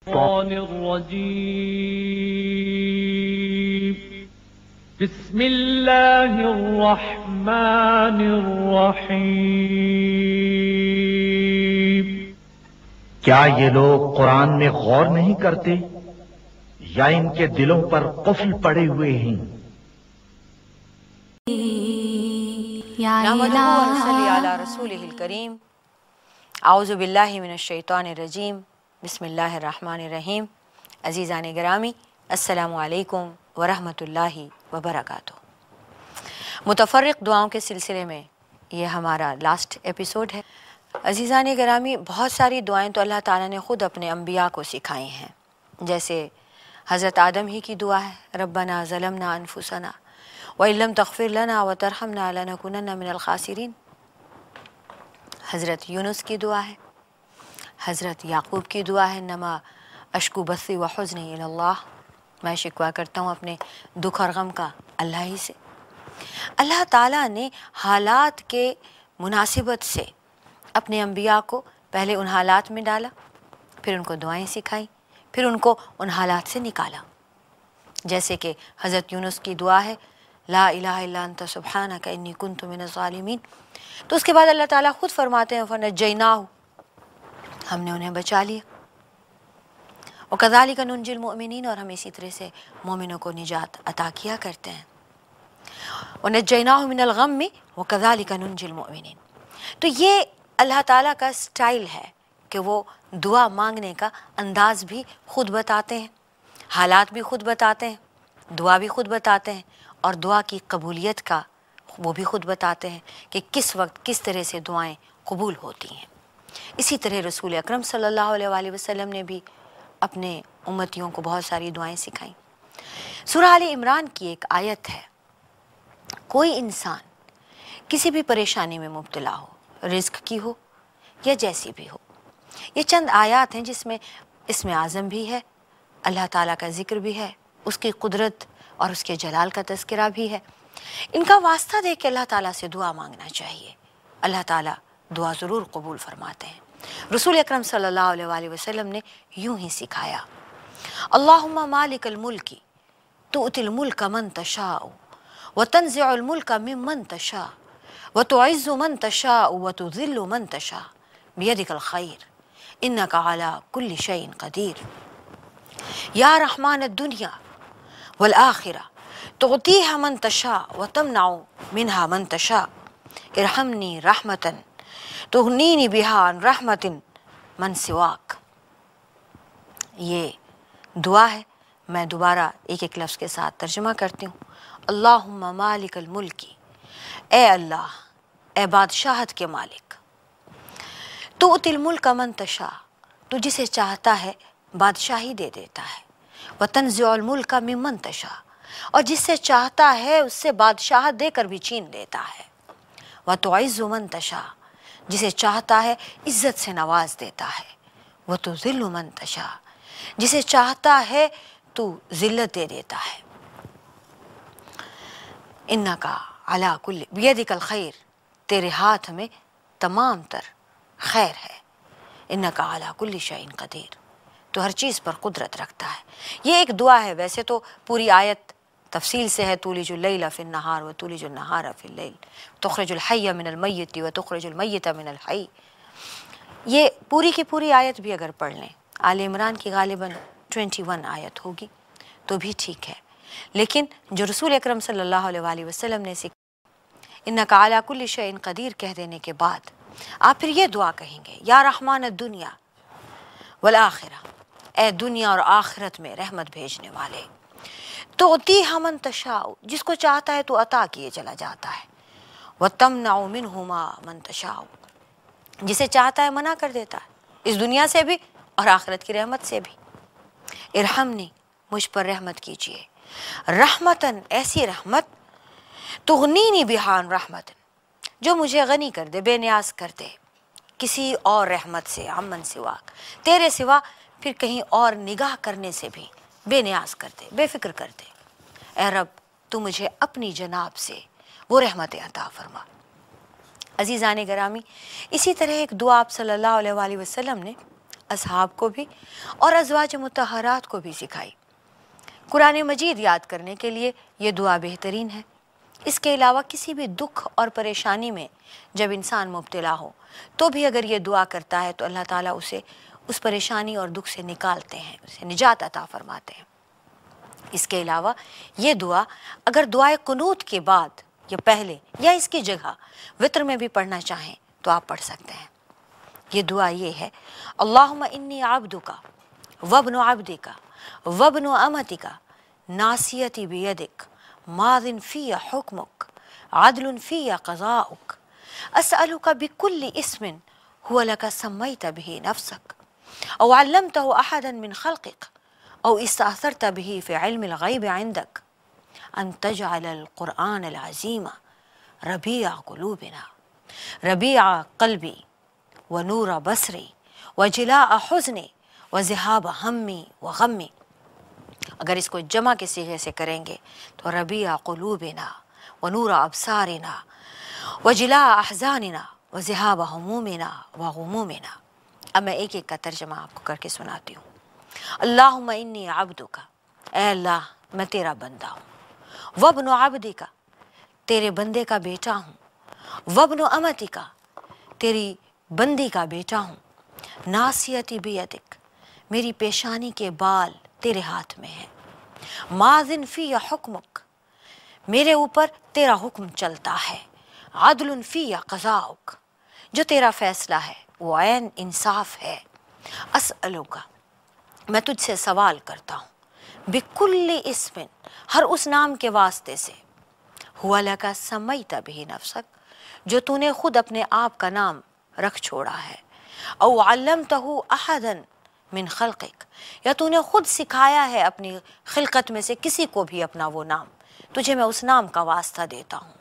الشيطان الرجيم بسم الله الرحمن الرحيم क्या ये लोग कुरान में गौर नहीं करते या इनके दिलों पर कुफल पड़े हुए हैं रसूल करीम आउज़ मिनश शैतानिर रजीम बसमीम अज़ीज़ान ग्रामी असलकम वरहमल वबरक मुतफ़रक दुआओं के सिलसिले में ये हमारा लास्ट एपिसोड है अज़ीज़ान ग्रामी बहुत सारी दुआएँ तो अल्लाह ताला ने ख़ुद अपने अम्बिया को सिखाई हैं जैसे हज़रत आदम ही की दुआ है रबना ज़लम ना अनफुसना वम तखफिर लना व तरह नालकुन मिनल हज़रत यूनुस की दुआ है हज़रत याकूब की दुआ है नमा अशकु बसी व हज़न अल्लाह मैं शिकवा करता हूँ अपने दुख और गम का अल्लाह ही से अल्लाह ताला ने हालात के मुनासिबत से अपने अम्बिया को पहले उन हालात में डाला फिर उनको दुआएं सिखाई फिर उनको उन हालात से निकाला जैसे कि हज़रत यूनुस की दुआ है ला लाता सुबहाना का इन्नी कुन तुमिन ालमीन तो उसके बाद अल्लाह ताला ख़ुद फरमाते हैं फ़न जैना हमने उन्हें बचा लिया और कदाली कनुंजिल मोमिन और हम इसी तरह से मोमिनों को निजात अता किया करते हैं और नजना मिनलगम में वो कदाली कनुंजिल मोमिन तो ये अल्लाह ताला का स्टाइल है कि वो दुआ मांगने का अंदाज़ भी खुद बताते हैं हालात भी खुद बताते हैं दुआ भी खुद बताते हैं और दुआ की कबूलियत का वो भी खुद बताते हैं कि किस वक्त किस तरह से दुआएं कबूल होती हैं इसी तरह रसूल अक्रम सल्लल्लाहु वसल्लम ने भी अपने उम्मतियों को बहुत सारी दुआएं सिखाई सुरह आल इमरान की एक आयत है कोई इंसान किसी भी परेशानी में मुबतला हो रिस्क की हो या जैसी भी हो ये चंद आयात हैं जिसमें इसमें आज़म भी है अल्लाह ताला का ज़िक्र भी है उसकी कुदरत और उसके जलाल का तस्करा भी है इनका वास्ता दे के अल्लाह ताला से दुआ मांगना चाहिए अल्लाह ताला دعا ضرور قبول فرماتے ہیں رسول اکرم صلی اللہ علیہ وآلہ وسلم نے یوں ہی سکھایا اللہم مالک الملک تؤتی الملک من تشاء وتنزع الملک من من تشاء وتعز من تشاء وتذل من تشاء بیدک الخیر انك على كل شيء قدير يا رحمن الدنيا والاخره تغطيها من تشاء وتمنع منها من تشاء ارحمني رحمه तुगनीनी बिहान रहमतिन मन मनसिवाक ये दुआ है मैं दोबारा एक एक लफ्ज़ के साथ तर्जमा करती हूँ अल्लाह मालिकल मुल्की ए अल्लाह ए बादशाहत के मालिक तो उतिल मुल्क मन तशा तो जिसे चाहता है बादशाही दे देता है व तनज़ल मुल्क मिमन तशा और जिससे चाहता है उससे बादशाह देकर भी छीन देता है व तो मन तशा जिसे चाहता है इज्जत से नवाज देता है वह तो जिल्ल मंतशा जिसे चाहता है तो ज़िल्लत दे देता है इन्ना का अला कुल खैर तेरे हाथ में तमाम तर खैर है इन्ना का अला कुल शाइन कदीर तो हर चीज़ पर कुदरत रखता है ये एक दुआ है वैसे तो पूरी आयत तफसील से है तूलिजुल्ला फ़िन नहार व तूलिजुलनहारा फ़िल्ल तखरजुलहैया मिनलमैत व मिनल हई ये पूरी की पूरी आयत भी अगर पढ़ लें आल इमरान की गालिबा ट्वेंटी वन आयत होगी तो भी ठीक है लेकिन जो रसूल अक्रम सल्ला वसलम ने सीखा इन कालाकुल शन कदीर कह देने के बाद आप फिर ये दुआ कहेंगे या रहमान दुनिया वल आखिर ए दुनिया और आखिरत में रहमत भेजने वाले तो उती हमन तशाओ जिसको चाहता है तो अता किए चला जाता है व तम नाउमिन हुमा मन तशाओ जिसे चाहता है मना कर देता है इस दुनिया से भी और आखिरत की रहमत से भी ने मुझ पर रहमत कीजिए रहमतन ऐसी रहमत तो नहीं बिहान रहमत जो मुझे गनी कर दे बेनियाज कर दे किसी और रहमत से अमन सिवा तेरे सिवा फिर कहीं और निगाह करने से भी बेनियाज करते बेफिक्र करते दे अरब तू मुझे अपनी जनाब से वो रहमत अता फरमा अजीज़ान गरामी इसी तरह एक दुआ आप सल्ला वसम ने असहाब को भी और अजवाज मतहरात को भी सिखाई कुरान मजीद याद करने के लिए ये दुआ बेहतरीन है इसके अलावा किसी भी दुख और परेशानी में जब इंसान मुबतला हो तो भी अगर ये दुआ करता है तो अल्लाह ताला उसे उस परेशानी और दुख से निकालते हैं उसे निजात अता फरमाते हैं इसके अलावा ये दुआ अगर दुआ कनूत के बाद या पहले या इसकी जगह वित्र में भी पढ़ना चाहें तो आप पढ़ सकते हैं ये दुआ ये है अल्लाह इन्नी आबदू का वबन आबदी का वबन अमति का नासियती बेदिक मादिन फ़िया हुक्मुक आदल फ़िया कज़ाउक असअलुका बिकुल्ली इसमिन हुआ लका समई तभी नफसक أو علمته أحدا من خلقك أو استأثرت به في علم الغيب عندك أن تجعل القرآن العزيمة ربيع قلوبنا ربيع قلبي ونور بصري وجلاء حزني وذهاب همي وغمي اگر اس کو جمع کے سیغے سے کریں گے تو व قلوبنا ونور ابصارنا وجلاء احزاننا व همومنا وغمومنا अब मैं एक एक का तर्जमा आपको करके सुनाती हूँ अल्लाह मन्नी आबदू का अल्लाह मैं तेरा बंदा हूँ वबन आबदी का तेरे बंदे का बेटा हूँ वबन अमती का तेरी बंदी का बेटा हूँ नासियती बेतिक मेरी पेशानी के बाल तेरे हाथ में है माजिन फ़ी या हुक्मक मेरे ऊपर तेरा हुक्म चलता है आदलफी या कज़ाउक जो तेरा फ़ैसला है वो आन इंसाफ है असअलों का मैं तुझसे सवाल करता हूँ बिकुल इसमें हर उस नाम के वास्ते से हुआ लगा समई तभी नफसक जो तूने खुद अपने आप का नाम रख छोड़ा है और अवलम तहु अहदन मिन खलक़ या तूने खुद सिखाया है अपनी खिलकत में से किसी को भी अपना वो नाम तुझे मैं उस नाम का वास्ता देता हूँ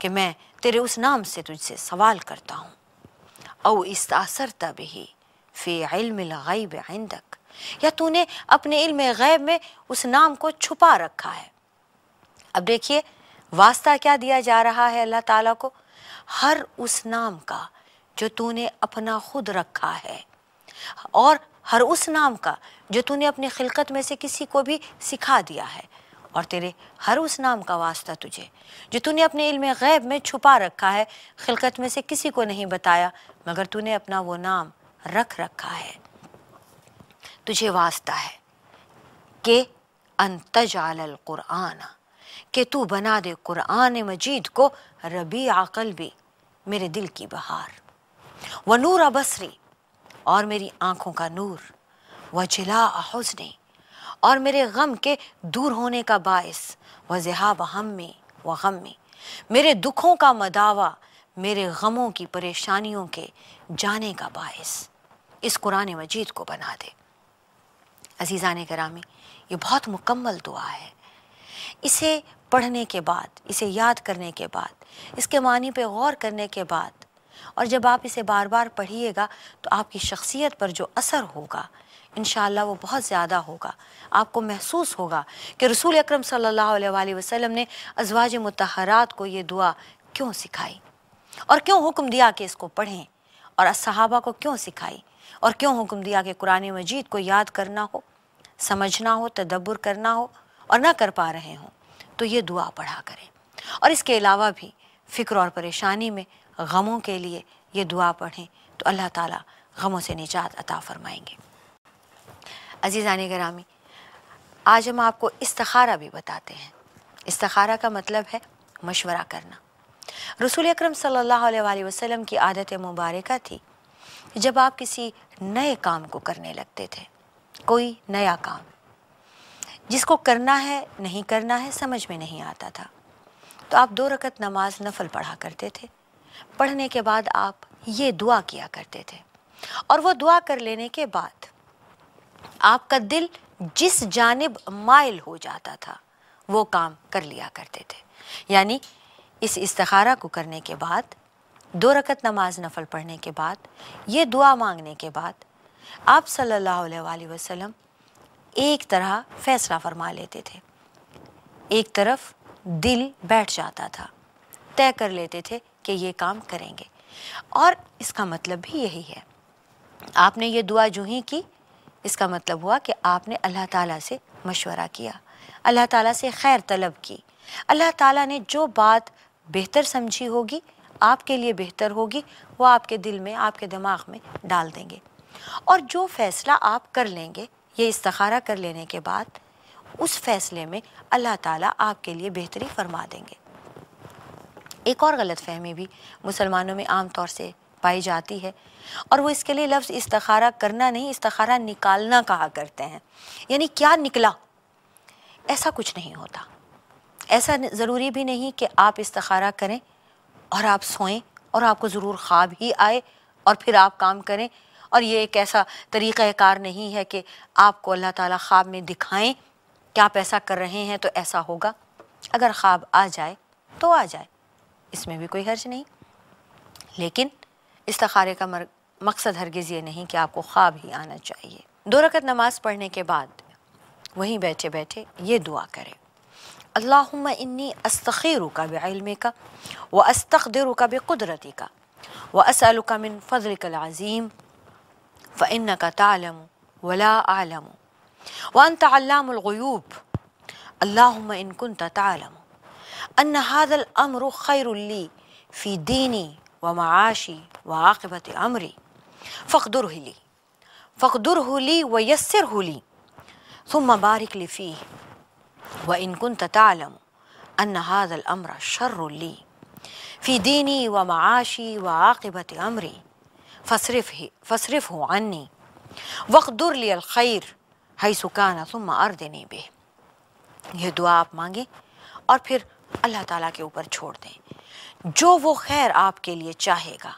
कि मैं तेरे उस नाम से तुझसे सवाल करता हूँ और इस्तासरता भी फ़े इल्म गैब आइंदक या तूने अपने इल्म गैब में उस नाम को छुपा रखा है अब देखिए वास्ता क्या दिया जा रहा है अल्लाह ताला को हर उस नाम का जो तूने अपना खुद रखा है और हर उस नाम का जो तूने अपने खिलकत में से किसी को भी सिखा दिया है और तेरे हर उस नाम का वास्ता तुझे जो तूने अपने इल्म गैब में छुपा रखा है खिलकत में से किसी को नहीं बताया मगर तूने अपना वो नाम रख रखा है तुझे वास्ता है के अंतजाल कुरान तू बना दे कुरान मजीद को रबी आकल भी मेरे दिल की बहार व नूर अबसरी और मेरी आंखों का नूर व जिला हौसनी और मेरे गम के दूर होने का बायस व हम में व गम में मेरे दुखों का मदावा मेरे गमों की परेशानियों के जाने का बायस इस कुरान मजीद को बना दे अजीज़ा ने करामी ये बहुत मुकम्मल दुआ है इसे पढ़ने के बाद इसे याद करने के बाद इसके मानी पे गौर करने के बाद और जब आप इसे बार बार पढ़िएगा तो आपकी शख्सियत पर जो असर होगा इन वो बहुत ज़्यादा होगा आपको महसूस होगा कि रसूल अक्रम सल्ला ने अजवाज मतहरात को ये दुआ क्यों सिखाई और क्यों हुक्म दिया कि इसको पढ़ें और असहाबा को क्यों सिखाई और क्यों हुक्म दिया कि कुरान मजीद को याद करना हो समझना हो तदब्बर करना हो और ना कर पा रहे हों तो ये दुआ पढ़ा करें और इसके अलावा भी फ़िक्र और परेशानी में गमों के लिए ये दुआ पढ़ें तो अल्लाह ताला गमों से निजात अता फरमाएंगे अजीज़ान ग्रामी आज हम आपको इस्तारा भी बताते हैं इस्तखारा का मतलब है मशवरा करना रसूल अक्रम सल्लल्लाहु वसल्लम की आदत मुबारक थी जब आप किसी नए काम को करने लगते थे कोई नया काम जिसको करना है नहीं करना है समझ में नहीं आता था तो आप दो रकत नमाज नफल पढ़ा करते थे पढ़ने के बाद आप ये दुआ किया करते थे और वो दुआ कर लेने के बाद आपका दिल जिस जानब माइल हो जाता था वो काम कर लिया करते थे यानी इस इस्तारा को करने के बाद दो रकत नमाज नफल पढ़ने के बाद ये दुआ मांगने के बाद आप सल्लल्लाहु अलैहि वसल्लम एक तरह फैसला फरमा लेते थे एक तरफ दिल बैठ जाता था तय कर लेते थे कि ये काम करेंगे और इसका मतलब भी यही है आपने ये दुआ जो ही की इसका मतलब हुआ कि आपने अल्लाह ताला से मशवरा किया अल्लाह ताला से खैर तलब की अल्लाह ताला ने जो बात बेहतर समझी होगी आपके लिए बेहतर होगी वो आपके दिल में आपके दिमाग में डाल देंगे और जो फ़ैसला आप कर लेंगे ये इस्तारा कर लेने के बाद उस फैसले में अल्लाह ताला आपके लिए बेहतरी फरमा देंगे एक और गलत फहमी भी मुसलमानों में आम तौर से पाई जाती है और वो इसके लिए लफ्ज़ इस्तखारा करना नहीं इस्तखारा निकालना कहा करते हैं यानी क्या निकला ऐसा कुछ नहीं होता ऐसा ज़रूरी भी नहीं कि आप इस्तखारा करें और आप सोएं और आपको ज़रूर ख्वाब ही आए और फिर आप काम करें और ये एक ऐसा तरीक़ार नहीं है कि आपको अल्लाह ताला ख्वाब में दिखाएं कि आप ऐसा कर रहे हैं तो ऐसा होगा अगर ख्वाब आ जाए तो आ जाए इसमें भी कोई हर्ज नहीं लेकिन इसतारे का मकसद हरगिज़ ये नहीं कि आपको ख्वाब ही आना चाहिए दो रकत नमाज पढ़ने के बाद वहीं बैठे बैठे ये दुआ करें अल्लाह इन्नी अस्तखीरू का बेलम का व दे रुका बेकुदरती का व असल का मिन फ़जल कलाज़ीम फ़िन का तालम वला आलम वन तल्लामूब अल्लाहुम्मा इन तालम अन हादल अमर खैरुल्ली फ़ी दीनी ومعاشي وعاقبة أمري فاقدره لي فاقدره لي ويسره لي ثم بارك لي فيه وإن كنت تعلم أن هذا الأمر شر لي في ديني ومعاشي وعاقبة أمري فاصرفه, فاصرفه عني واقدر لي الخير حيث كان ثم أردني به ये दुआ مانجي मांगे और फिर अल्लाह ताला के ऊपर छोड़ जो वो खैर आपके लिए चाहेगा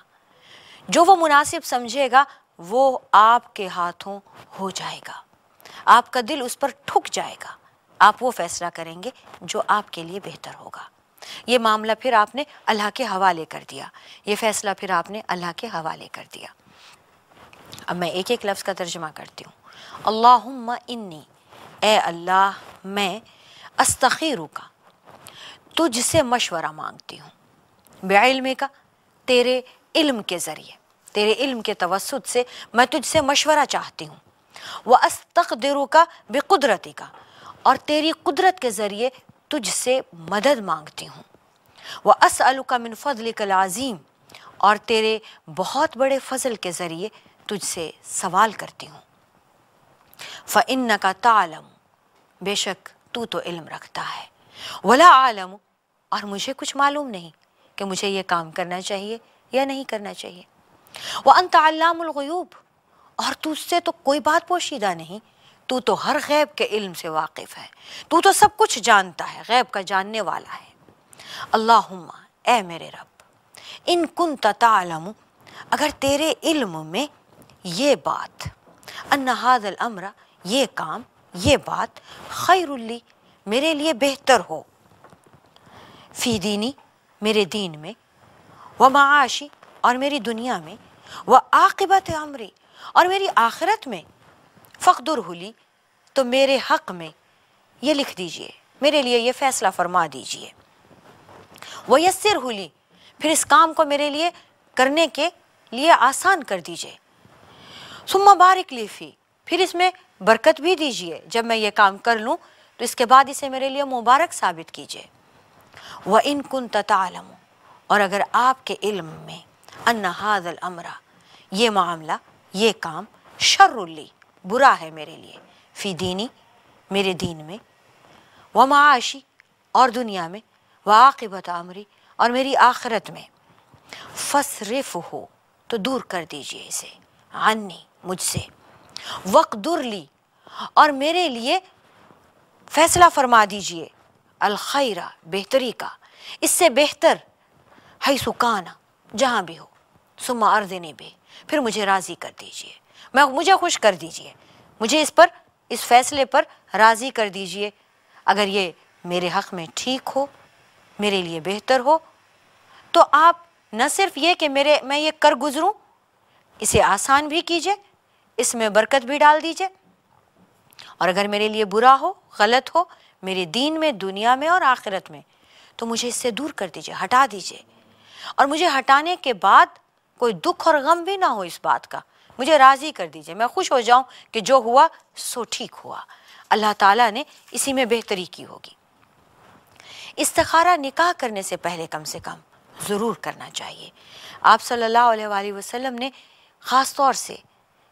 जो वो मुनासिब समझेगा वो आपके हाथों हो जाएगा आपका दिल उस पर ठुक जाएगा आप वो फैसला करेंगे जो आपके लिए बेहतर होगा ये मामला फिर आपने अल्लाह के हवाले कर दिया ये फैसला फिर आपने अल्लाह के हवाले कर दिया अब मैं एक एक लफ्ज़ का तर्जमा करती हूँ अल्लाहुम्मा इन्नी ए अल्लाह मैं अस्तखीरू का तुझसे मशवरा मांगती हूँ बेलमी का तेरे इल्म के ज़रिए तेरे इल्म के तवसत से मैं तुझसे मशवरा चाहती हूँ वह अस्तकदरों का बेकुदरती का और तेरी कुदरत के ज़रिए तुझसे मदद मांगती हूँ वह असअलु का मिनफल आज़ीम और तेरे बहुत बड़े फजल के ज़रिए तुझसे सवाल करती हूँ फ इन का तालम बेशक तू तो इल्म रखता है वला आलम और मुझे कुछ मालूम नहीं कि मुझे ये काम करना चाहिए या नहीं करना चाहिए वह अंतलामगयूब और तुझसे तो कोई बात पोशीदा नहीं तू तो हर गैब के इल्म से वाकिफ़ है तू तो सब कुछ जानता है गैब का जानने वाला है अल्लाह ए मेरे रब इन कुन तलम अगर तेरे इल्म में ये बात अन्नादल अमरा ये काम ये बात खैरुल्ली मेरे लिए बेहतर हो फीदीनी मेरे दीन में व माशी और मेरी दुनिया में व आकबत अमरी और मेरी आखिरत में फ़खदुर हुली तो मेरे हक़ में ये लिख दीजिए मेरे लिए ये फ़ैसला फरमा दीजिए व यसर हुली फिर इस काम को मेरे लिए करने के लिए आसान कर दीजिए सुम्मा बारिक लीफी फिर इसमें बरकत भी दीजिए जब मैं ये काम कर लूँ तो इसके बाद इसे मेरे लिए मुबारक साबित कीजिए व इन कन तलम और अगर आपके इल्म में अनहादल अमरा ये मामला ये काम शर्रुली बुरा है मेरे लिए फ़ी दीनी मेरे दीन में व माशी और दुनिया में वाकिबत आमरी और मेरी आखरत में फसरफ हो तो दूर कर दीजिए इसे आनी मुझसे वक्त दुर ली और मेरे लिए फ़ैसला फरमा दीजिए अलखरा बेहतरी का इससे बेहतर है सुकाना जहाँ भी हो सुमा देने भी फिर मुझे राज़ी कर दीजिए मैं मुझे खुश कर दीजिए मुझे इस पर इस फैसले पर राज़ी कर दीजिए अगर ये मेरे हक़ में ठीक हो मेरे लिए बेहतर हो तो आप न सिर्फ ये कि मेरे मैं ये कर गुज़रूँ इसे आसान भी कीजिए इसमें बरकत भी डाल दीजिए और अगर मेरे लिए बुरा हो गलत हो मेरे दीन में दुनिया में और आखिरत में तो मुझे इससे दूर कर दीजिए हटा दीजिए और मुझे हटाने के बाद कोई दुख और गम भी ना हो इस बात का मुझे राज़ी कर दीजिए मैं खुश हो जाऊं कि जो हुआ सो ठीक हुआ अल्लाह ताला ने इसी में बेहतरी की होगी इस्तखारा निकाह करने से पहले कम से कम ज़रूर करना चाहिए आप सल्लल्लाहु अलैहि वसल्लम ने ख़ास तौर से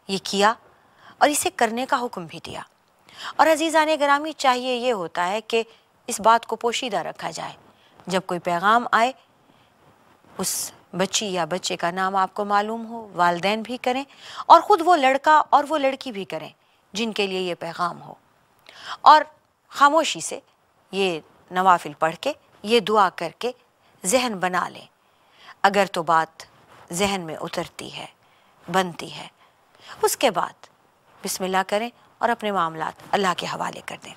ये किया और इसे करने का हुक्म भी दिया और अजीज़ान ग्रामी चाहिए ये होता है कि इस बात को पोशीदा रखा जाए जब कोई पैगाम आए उस बच्ची या बच्चे का नाम आपको मालूम हो वाले भी करें और ख़ुद वो लड़का और वो लड़की भी करें जिनके लिए ये पैगाम हो और खामोशी से ये नवाफिल पढ़ के ये दुआ करके जहन बना लें अगर तो बात जहन में उतरती है बनती है उसके बाद बिस्मिल्लाह करें और अपने मामला अल्लाह के हवाले कर दें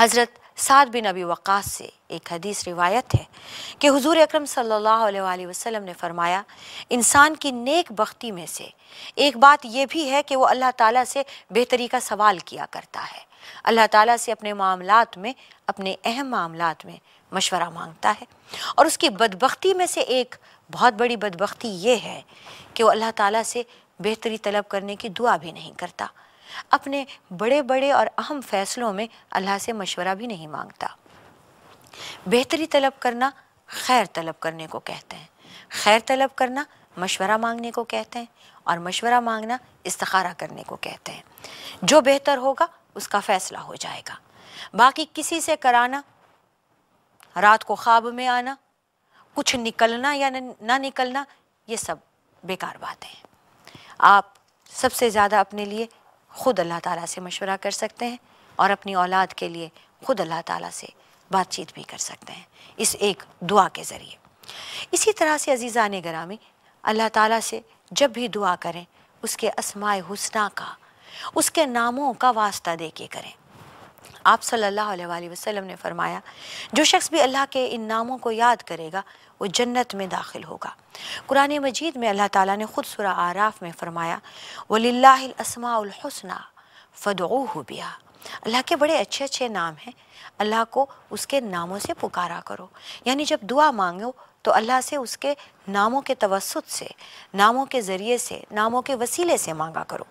हज़रत साद बिन अबी वक़ास से एक हदीस रिवायत है कि हुजूर अकरम सल्लल्लाहु अलैहि वसल्लम ने फरमाया इंसान की नेक बख्ती में से एक बात यह भी है कि वो अल्लाह ताला से बेहतरी का सवाल किया करता है अल्लाह ताला से अपने मामलात में अपने अहम मामलात में मशवरा मांगता है और उसकी बदबख्ती में से एक बहुत बड़ी बदबख्ती ये है कि वो अल्लाह ताला से बेहतरी तलब करने की दुआ भी नहीं करता अपने बड़े बड़े और अहम फ़ैसलों में अल्लाह से मशवरा भी नहीं मांगता बेहतरी तलब करना खैर तलब करने को कहते हैं खैर तलब करना मशवरा मांगने को कहते हैं और मशवरा मांगना इस्तखारा करने को कहते हैं जो बेहतर होगा उसका फ़ैसला हो जाएगा बाकी किसी से कराना रात को ख्वाब में आना कुछ निकलना या ना निकलना ये सब बेकार बातें हैं आप सबसे ज़्यादा अपने लिए ख़ुद अल्लाह ताला से मशवरा कर सकते हैं और अपनी औलाद के लिए ख़ुद अल्लाह ताला से बातचीत भी कर सकते हैं इस एक दुआ के ज़रिए इसी तरह से अजीज़ा ने ग्रामी अल्लाह ताला से जब भी दुआ करें उसके असमाय हुसना का उसके नामों का वास्ता दे के करें आप सल्लल्लाहु अलैहि वसल्लम ने फरमाया जो शख्स भी अल्लाह के इन नामों को याद करेगा वो जन्नत में दाखिल होगा कुरान मजीद में अल्लाह ताला ने ख़ुद सुरा आराफ में फ़रमाया वलिल्लासमाउलहसना फ़दऊ बिया अल्लाह के बड़े अच्छे अच्छे नाम हैं अल्लाह को उसके नामों से पुकारा करो यानी जब दुआ मांगो तो अल्लाह से उसके नामों के तवसत से नामों के ज़रिए से नामों के वसीले से मांगा करो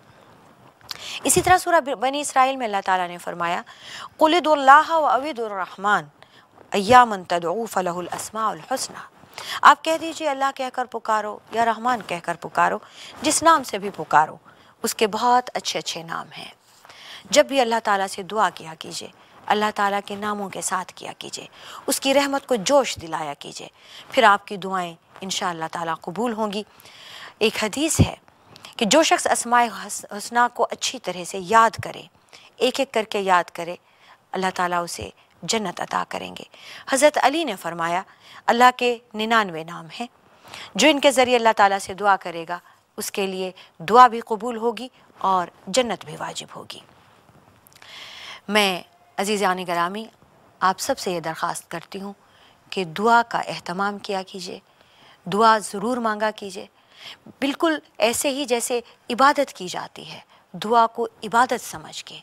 इसी तरह सूरह बनी इसराइल में अल्लाह ताला ने फरमाया कुलदुल्ला व अविदुररहमान अयामन तदऊ फ़लहसमाउलहसना आप कह दीजिए अल्लाह कहकर पुकारो या रहमान कहकर पुकारो जिस नाम से भी पुकारो उसके बहुत अच्छे अच्छे नाम हैं जब भी अल्लाह ताला से दुआ किया कीजिए अल्लाह ताला के नामों के साथ किया कीजिए उसकी रहमत को जोश दिलाया कीजिए फिर आपकी दुआएं इन ताला कबूल होंगी एक हदीस है कि जो शख्स असमाय हसना को अच्छी तरह से याद करे एक एक करके याद करे अल्लाह ताला उसे जन्नत अता करेंगे हज़रत अली ने फरमाया अल्लाह के निन्यानवे नाम हैं जो इनके ज़रिए अल्लाह ताला से दुआ करेगा उसके लिए दुआ भी कबूल होगी और जन्नत भी वाजिब होगी मैं अजीज़ान ग्रामी आप सब से ये दरख्वास्त करती हूँ कि दुआ का अहतमाम किया कीजिए दुआ ज़रूर मांगा कीजिए बिल्कुल ऐसे ही जैसे इबादत की जाती है दुआ को इबादत समझ के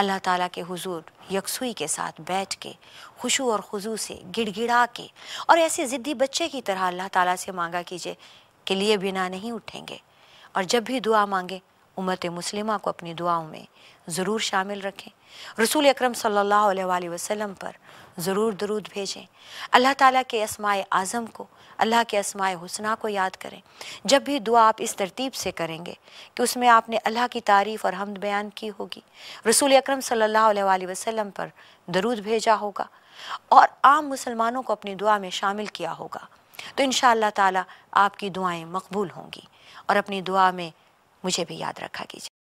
अल्लाह ताला के हुजूर यकसुई के साथ बैठ के खुशू और खुजू से गिड़गिड़ा के और ऐसे ज़िद्दी बच्चे की तरह अल्लाह ताला से मांगा कीजिए के लिए बिना नहीं उठेंगे और जब भी दुआ मांगें उम्मत मुस्लिमा को अपनी दुआओं में ज़रूर शामिल रखें रसूल अक्रम सल्ला अलैहि पर ज़रूर दरूद भेजें अल्लाह ताली के असमाय आज़म को अल्लाह के असमाय हुसना को याद करें जब भी दुआ आप इस तरतीब से करेंगे कि उसमें आपने अल्लाह की तारीफ़ और हमद बयान की होगी रसूल अक्रम सल्ला वसलम पर दरूद भेजा होगा और आम मुसलमानों को अपनी दुआ में शामिल किया होगा तो इन ताला आपकी दुआएं मकबूल होंगी और अपनी दुआ में मुझे भी याद रखा कीजिए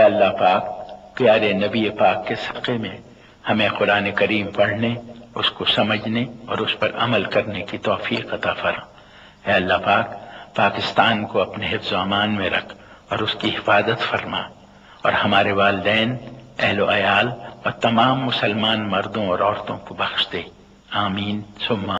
अल्लाह पाक प्यारे नबी पाक के सदक़े में हमें कुरान करीम पढ़ने उसको समझने और उस पर अमल करने की तोफ़ी अता फरमा अल्लाह पाक पाकिस्तान को अपने हिफ्ज अमान में रख और उसकी हिफाजत फरमा और हमारे वालदेन अहलोयाल और तमाम मुसलमान मर्दों और औरतों को बख्श दे आमीन सुम्मा